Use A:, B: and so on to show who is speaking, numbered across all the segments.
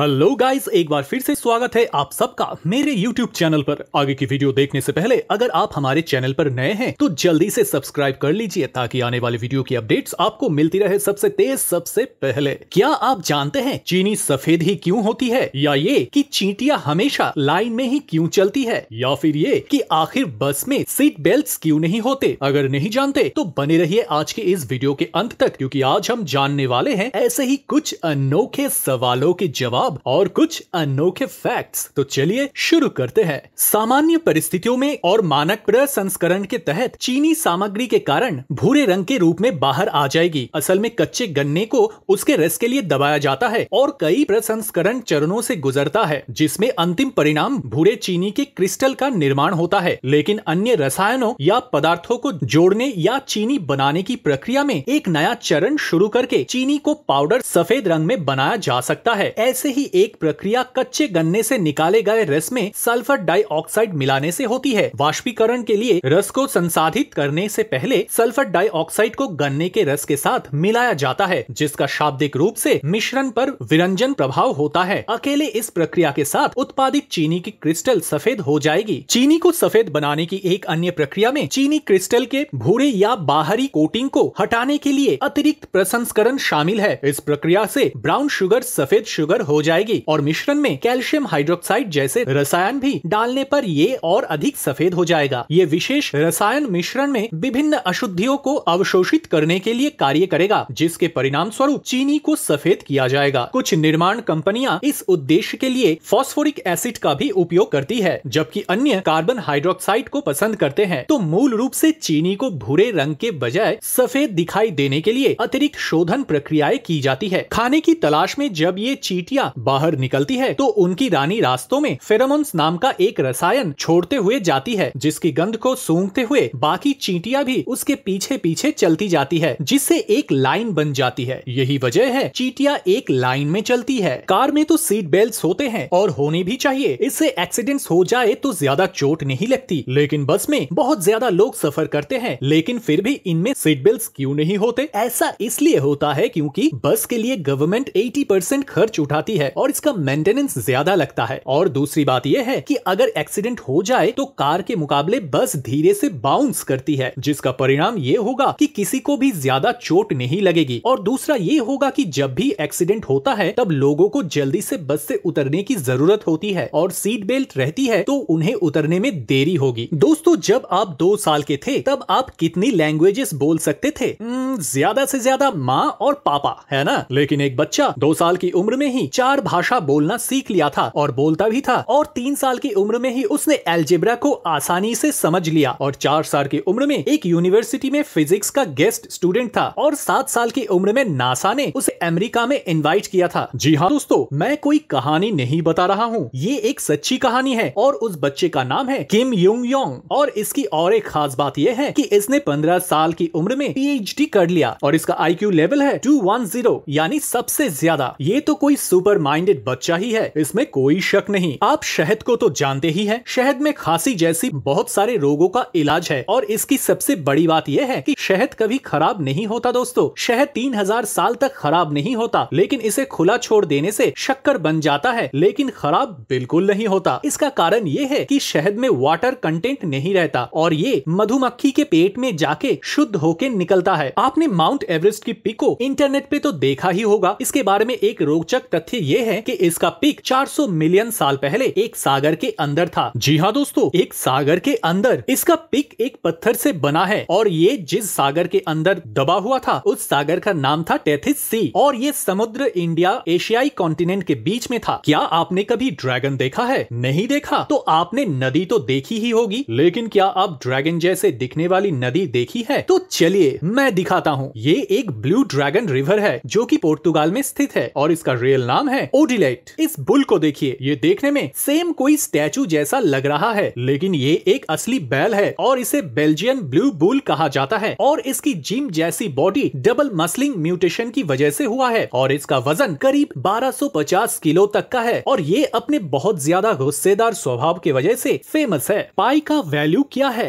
A: hello guys एक बार फिर से स्वागत है आप सबका मेरे यूट्यूब चैनल पर आगे की वीडियो देखने से पहले अगर आप हमारे चैनल पर नए हैं तो जल्दी से सब्सक्राइब कर लीजिए ताकि आने वाले वीडियो की अपडेट्स आपको मिलती रहे सबसे तेज सबसे पहले क्या आप जानते हैं चीनी सफेद ही क्यों होती है या ये की चींटियां हमेशा लाइन में ही क्यूँ चलती है या फिर ये की आखिर बस में सीट बेल्ट क्यूँ नहीं होते अगर नहीं जानते तो बने रहिए आज के इस वीडियो के अंत तक क्यूँकी आज हम जानने वाले है ऐसे ही कुछ अनोखे सवालों के जवाब जवाब और कुछ अनोखे फैक्ट्स तो चलिए शुरू करते हैं सामान्य परिस्थितियों में और मानक प्रसंस्करण के तहत चीनी सामग्री के कारण भूरे रंग के रूप में बाहर आ जाएगी असल में कच्चे गन्ने को उसके रस के लिए दबाया जाता है और कई प्रसंस्करण चरणों से गुजरता है जिसमें अंतिम परिणाम भूरे चीनी के क्रिस्टल का निर्माण होता है लेकिन अन्य रसायनों या पदार्थों को जोड़ने या चीनी बनाने की प्रक्रिया में एक नया चरण शुरू करके चीनी को पाउडर सफेद रंग में बनाया जा सकता है ऐसे ही ही एक प्रक्रिया कच्चे गन्ने से निकाले गए रस में सल्फर डाइऑक्साइड मिलाने से होती है वाष्पीकरण के लिए रस को संसाधित करने से पहले सल्फर डाइऑक्साइड को गन्ने के रस के साथ मिलाया जाता है जिसका शाब्दिक रूप से मिश्रण पर विरंजन प्रभाव होता है अकेले इस प्रक्रिया के साथ उत्पादित चीनी की क्रिस्टल सफेद हो जाएगी चीनी को सफेद बनाने की एक अन्य प्रक्रिया में चीनी क्रिस्टल के भूरे या बाहरी कोटिंग को हटाने के लिए अतिरिक्त प्रसंस्करण शामिल है इस प्रक्रिया से ब्राउन शुगर सफेद शुगर हो हो जाएगी और मिश्रण में कैल्शियम हाइड्रोक्साइड जैसे रसायन भी डालने पर ये और अधिक सफेद हो जाएगा ये विशेष रसायन मिश्रण में विभिन्न अशुद्धियों को अवशोषित करने के लिए कार्य करेगा जिसके परिणाम स्वरूप चीनी को सफेद किया जाएगा कुछ निर्माण कंपनियां इस उद्देश्य के लिए फॉस्फोरिक एसिड का भी उपयोग करती है जबकि अन्य कार्बन हाइड्रोक्साइड को पसंद करते हैं तो मूल रूप से चीनी को भूरे रंग के बजाय सफेद दिखाई देने के लिए अतिरिक्त शोधन प्रक्रियाएं की जाती है खाने की तलाश में जब ये चीटिया बाहर निकलती है तो उनकी रानी रास्तों में फेरामोन्स नाम का एक रसायन छोड़ते हुए जाती है जिसकी गंध को सूंघते हुए बाकी चींटियां भी उसके पीछे पीछे चलती जाती है जिससे एक लाइन बन जाती है यही वजह है चीटिया एक लाइन में चलती है कार में तो सीट बेल्ट होते हैं और होने भी चाहिए इससे एक्सीडेंट हो जाए तो ज्यादा चोट नहीं लगती लेकिन बस में बहुत ज्यादा लोग सफर करते हैं लेकिन फिर भी इनमें सीट बेल्ट क्यूँ नहीं होते ऐसा इसलिए होता है क्यूँकी बस के लिए गवर्नमेंट एटी खर्च उठाती है है और इसका मेंटेनेंस ज्यादा लगता है और दूसरी बात यह है कि अगर एक्सीडेंट हो जाए तो कार के मुकाबले बस धीरे से बाउंस करती है जिसका परिणाम ये होगा कि किसी को भी ज्यादा चोट नहीं लगेगी और दूसरा ये होगा कि जब भी एक्सीडेंट होता है तब लोगों को जल्दी से बस से उतरने की जरूरत होती है और सीट बेल्ट रहती है तो उन्हें उतरने में देरी होगी दोस्तों जब आप दो साल के थे तब आप कितनी लैंग्वेजेस बोल सकते थे हम्म, ज्यादा से ज्यादा माँ और पापा है ना लेकिन एक बच्चा दो साल की उम्र में ही चार चार भाषा बोलना सीख लिया था और बोलता भी था और तीन साल की उम्र में ही उसने एल्जेब्रा को आसानी से समझ लिया और चार साल की उम्र में एक यूनिवर्सिटी में फिजिक्स का गेस्ट स्टूडेंट था और सात साल की उम्र में नासा ने उसे अमेरिका में इनवाइट किया था जी हाँ दोस्तों मैं कोई कहानी नहीं बता रहा हूँ ये एक सच्ची कहानी है और उस बच्चे का नाम है किम युंग योंग और इसकी और एक खास बात यह है कि इसने 15 साल की उम्र में पीएचडी कर लिया और इसका आईक्यू लेवल है 210 यानी सबसे ज्यादा ये तो कोई सुपर माइंडेड बच्चा ही है इसमें कोई शक नहीं आप शहद को तो जानते ही है शहद में खांसी जैसी बहुत सारे रोगों का इलाज है और इसकी सबसे बड़ी बात यह है कि शहद कभी खराब नहीं होता दोस्तों शहद हजार साल तक खराब नहीं होता लेकिन इसे खुला छोड़ देने से शक्कर बन जाता है लेकिन खराब बिल्कुल नहीं होता इसका कारण ये है कि शहद में वाटर कंटेंट नहीं रहता और ये मधुमक्खी के पेट में जाके शुद्ध होके निकलता है आपने माउंट एवरेस्ट की पिक को इंटरनेट पे तो देखा ही होगा इसके बारे में एक रोचक तथ्य ये है कि इसका पिक 400 मिलियन साल पहले एक सागर के अंदर था जी हाँ दोस्तों एक सागर के अंदर इसका पिक एक पत्थर से बना है और ये जिस सागर के अंदर दबा हुआ था उस सागर का नाम था टेथिस सी और ये समुद्र इंडिया एशियाई कॉन्टिनेंट के बीच में था क्या आपने कभी ड्रैगन देखा है नहीं देखा तो आपने नदी तो देखी ही होगी लेकिन क्या आप ड्रैगन जैसे दिखने वाली नदी देखी है तो चलिए मैं दिखाता हूँ ये एक ब्लू ड्रैगन रिवर है जो की पोर्तुगाल में स्थित है और इसका रियल नाम है है ओडिलेट इस बुल को देखिए ये देखने में सेम कोई स्टैचू जैसा लग रहा है लेकिन ये एक असली बैल है और इसे बेल्जियन ब्लू बुल कहा जाता है और इसकी जिम जैसी बॉडी डबल मसलिंग म्यूटेशन की वजह से हुआ है और इसका वजन करीब 1250 किलो तक का है और ये अपने बहुत ज्यादा गुस्सेदार स्वभाव की वजह से फेमस है पाई का वैल्यू क्या है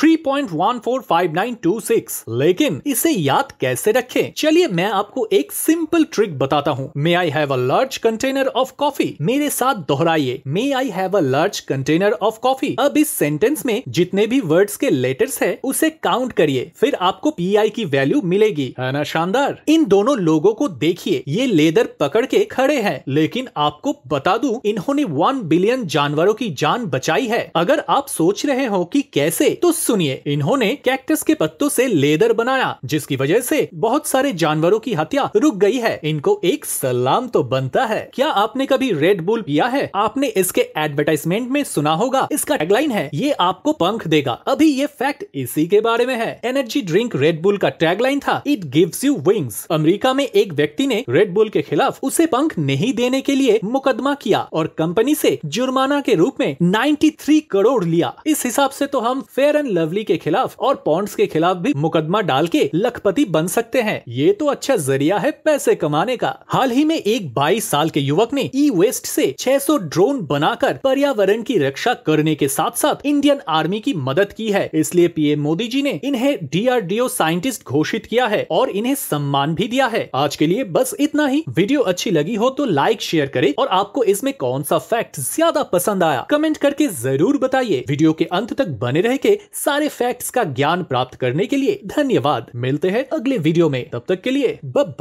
A: three point one four five nine two six लेकिन इसे याद कैसे रखें चलिए मैं आपको एक सिंपल ट्रिक बताता हूँ may I have large container of coffee मेरे साथ दोहराइए may I have a large container of coffee अब इस सेंटेंस में जितने भी वर्ड्स के लेटर्स है उसे काउंट करिए फिर आपको पी आई की वैल्यू मिलेगी है ना शानदार इन दोनों लोगों को देखिए ये लेदर पकड़ के खड़े हैं लेकिन आपको बता दूं इन्होंने वन बिलियन जानवरों की जान बचाई है अगर आप सोच रहे हो कि कैसे तो सुनिए इन्होंने कैक्टस के पत्तों से लेदर बनाया जिसकी वजह से बहुत सारे जानवरों की हत्या रुक गई है इनको एक सलाम तो तो बनता है क्या आपने कभी रेड बुल पिया है आपने इसके एडवर्टाइजमेंट में सुना होगा इसका टैगलाइन है ये आपको पंख देगा अभी ये फैक्ट इसी के बारे में है एनर्जी ड्रिंक रेड बुल का टैगलाइन था it gives you wings America में एक व्यक्ति ने रेड बुल के खिलाफ उसे पंख नहीं देने के लिए मुकदमा किया और कंपनी से जुर्माना के रूप में 93 करोड़ लिया इस हिसाब से तो हम फेयर एंड लवली के खिलाफ और पॉन्ड्स के खिलाफ भी मुकदमा डाल के लखपति बन सकते हैं ये तो अच्छा जरिया है पैसे कमाने का हाल ही में एक 22 साल के युवक ने ई वेस्ट से 600 ड्रोन बनाकर पर्यावरण की रक्षा करने के साथ साथ इंडियन आर्मी की मदद की है इसलिए पीएम मोदी जी ने इन्हें डीआरडीओ साइंटिस्ट घोषित किया है और इन्हें सम्मान भी दिया है आज के लिए बस इतना ही वीडियो अच्छी लगी हो तो लाइक शेयर करे और आपको इसमें कौन सा फैक्ट ज्यादा पसंद आया कमेंट करके जरूर बताइए वीडियो के अंत तक बने रह के सारे फैक्ट का ज्ञान प्राप्त करने के लिए धन्यवाद मिलते हैं अगले वीडियो में तब तक के लिए बब्बा